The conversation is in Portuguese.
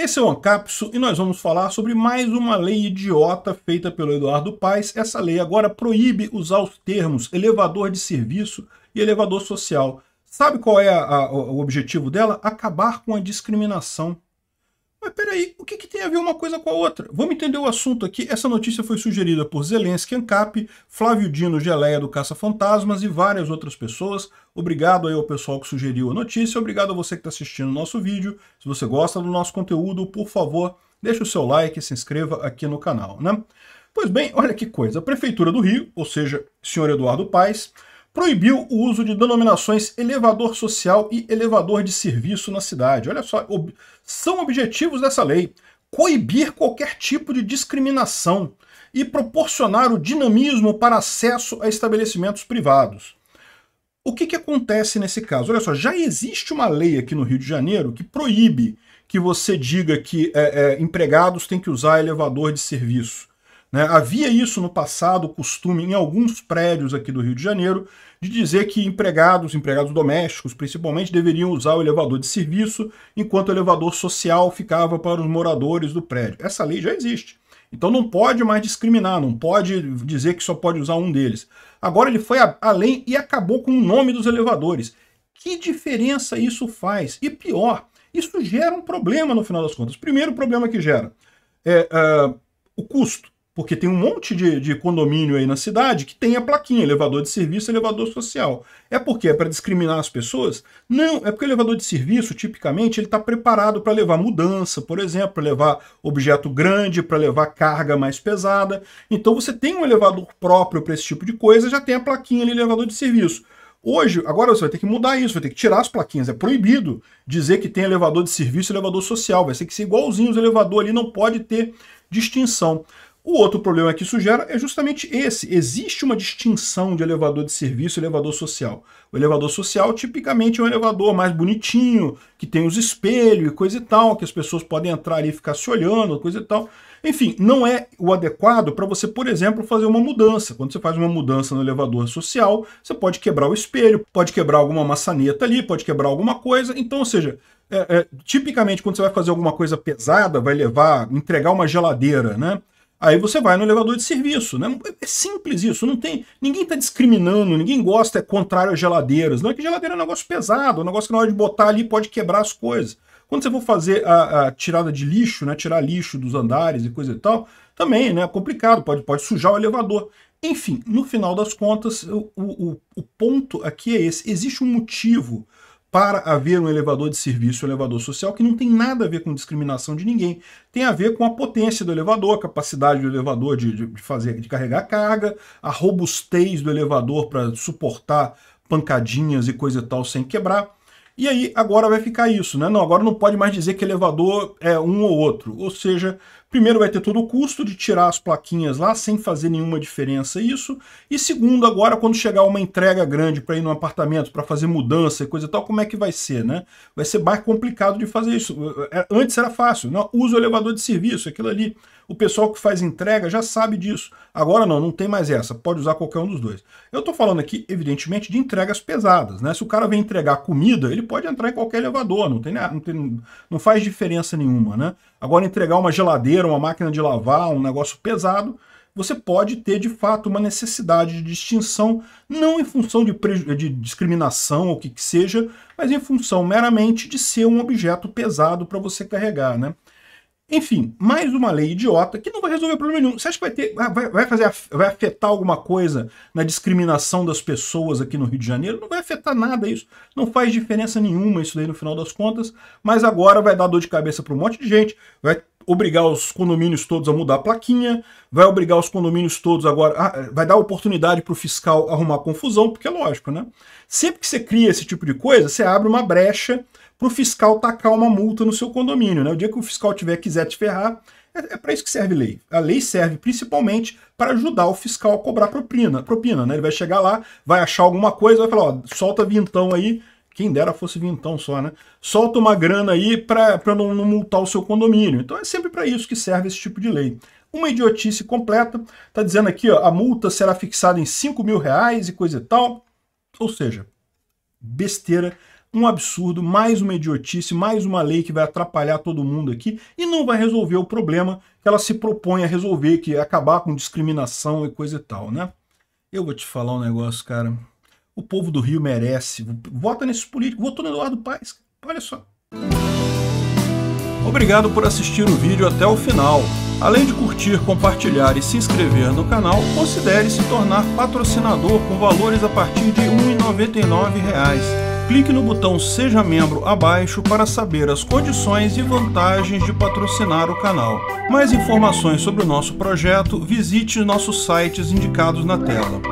Esse é o Ancapso e nós vamos falar sobre mais uma lei idiota feita pelo Eduardo Paes. Essa lei agora proíbe usar os termos elevador de serviço e elevador social. Sabe qual é a, a, o objetivo dela? Acabar com a discriminação mas peraí, o que, que, tem a ver uma coisa com a outra? Vamos entender o assunto aqui. Essa notícia foi sugerida por Zelensky Ancap, Flávio Dino Geleia do Caça Fantasmas e várias outras pessoas. Obrigado aí ao pessoal que sugeriu a notícia, obrigado a você que está assistindo o nosso vídeo. Se você gosta do nosso conteúdo, por favor, deixe o seu like e se inscreva aqui no canal, né? Pois bem, olha que coisa. A Prefeitura do Rio, ou seja, senhor Eduardo Paes, proibiu o uso de denominações elevador social e elevador de serviço na cidade. Olha só, ob são objetivos dessa lei coibir qualquer tipo de discriminação e proporcionar o dinamismo para acesso a estabelecimentos privados. O que, que acontece nesse caso? Olha só, já existe uma lei aqui no Rio de Janeiro que proíbe que você diga que é, é, empregados têm que usar elevador de serviço. Né? Havia isso no passado, o costume em alguns prédios aqui do Rio de Janeiro, de dizer que empregados, empregados domésticos principalmente, deveriam usar o elevador de serviço, enquanto o elevador social ficava para os moradores do prédio. Essa lei já existe. Então não pode mais discriminar, não pode dizer que só pode usar um deles. Agora ele foi além e acabou com o nome dos elevadores. Que diferença isso faz? E pior, isso gera um problema no final das contas. Primeiro problema que gera é uh, o custo porque tem um monte de, de condomínio aí na cidade que tem a plaquinha elevador de serviço, elevador social. É porque é para discriminar as pessoas? Não, é porque o elevador de serviço, tipicamente, ele está preparado para levar mudança, por exemplo, para levar objeto grande, para levar carga mais pesada. Então você tem um elevador próprio para esse tipo de coisa, já tem a plaquinha ali, elevador de serviço. Hoje, agora você vai ter que mudar isso, vai ter que tirar as plaquinhas. É proibido dizer que tem elevador de serviço e elevador social. Vai ter que ser igualzinho os elevadores ali, não pode ter distinção. O outro problema que isso gera é justamente esse. Existe uma distinção de elevador de serviço e elevador social. O elevador social tipicamente é um elevador mais bonitinho, que tem os espelhos e coisa e tal, que as pessoas podem entrar ali e ficar se olhando, coisa e tal. Enfim, não é o adequado para você, por exemplo, fazer uma mudança. Quando você faz uma mudança no elevador social, você pode quebrar o espelho, pode quebrar alguma maçaneta ali, pode quebrar alguma coisa. Então, ou seja, é, é, tipicamente quando você vai fazer alguma coisa pesada, vai levar, entregar uma geladeira, né? Aí você vai no elevador de serviço, né? É simples isso, não tem. Ninguém está discriminando, ninguém gosta, é contrário a geladeiras. Não é que geladeira é um negócio pesado, é um negócio que na hora de botar ali pode quebrar as coisas. Quando você for fazer a, a tirada de lixo, né? Tirar lixo dos andares e coisa e tal, também né? é complicado, pode, pode sujar o elevador. Enfim, no final das contas, o, o, o ponto aqui é esse. Existe um motivo para haver um elevador de serviço, um elevador social, que não tem nada a ver com discriminação de ninguém. Tem a ver com a potência do elevador, a capacidade do elevador de, de fazer, de carregar carga, a robustez do elevador para suportar pancadinhas e coisa e tal sem quebrar. E aí agora vai ficar isso, né? Não, agora não pode mais dizer que elevador é um ou outro. Ou seja, primeiro vai ter todo o custo de tirar as plaquinhas lá sem fazer nenhuma diferença isso. E segundo, agora quando chegar uma entrega grande para ir num apartamento, para fazer mudança e coisa e tal, como é que vai ser, né? Vai ser mais complicado de fazer isso. É, antes era fácil, não, né? usa o elevador de serviço, aquilo ali. O pessoal que faz entrega já sabe disso. Agora não, não tem mais essa, pode usar qualquer um dos dois. Eu estou falando aqui, evidentemente, de entregas pesadas, né? Se o cara vem entregar comida, ele pode entrar em qualquer elevador, não, tem, não, tem, não faz diferença nenhuma, né? Agora, entregar uma geladeira, uma máquina de lavar, um negócio pesado, você pode ter de fato uma necessidade de distinção, não em função de, de discriminação ou o que, que seja, mas em função meramente de ser um objeto pesado para você carregar, né? Enfim, mais uma lei idiota que não vai resolver problema nenhum. Você acha que vai ter. Vai, vai, fazer, vai afetar alguma coisa na discriminação das pessoas aqui no Rio de Janeiro? Não vai afetar nada isso. Não faz diferença nenhuma isso daí no final das contas. Mas agora vai dar dor de cabeça para um monte de gente. Vai obrigar os condomínios todos a mudar a plaquinha, vai obrigar os condomínios todos agora, eh, vai dar oportunidade para o fiscal arrumar confusão, porque é lógico, né? Sempre que você cria esse tipo de coisa, você abre uma brecha para o fiscal tacar uma multa no seu condomínio, né? O dia que o fiscal tiver quiser te ferrar, é, é para isso que serve a lei. A lei serve principalmente para ajudar o fiscal a cobrar propina, propina, né? Ele vai chegar lá, vai achar alguma coisa, vai falar, ó, solta vintão aí, quem dera fosse vintão só, né? Solta uma grana aí para não, não multar o seu condomínio. Então é sempre para isso que serve esse tipo de lei. Uma idiotice completa. Tá dizendo aqui, ó, a multa será fixada em 5 mil reais e coisa e tal. Ou seja, besteira um absurdo, mais uma idiotice, mais uma lei que vai atrapalhar todo mundo aqui e não vai resolver o problema que ela se propõe a resolver, que é acabar com discriminação e coisa e tal, né? Eu vou te falar um negócio, cara. O povo do Rio merece. Vota nesses políticos. Votou no Eduardo Paes. Olha só. Obrigado por assistir o vídeo até o final. Além de curtir, compartilhar e se inscrever no canal, considere se tornar patrocinador com valores a partir de R$ 1,99 clique no botão Seja Membro abaixo para saber as condições e vantagens de patrocinar o canal. Mais informações sobre o nosso projeto, visite nossos sites indicados na tela.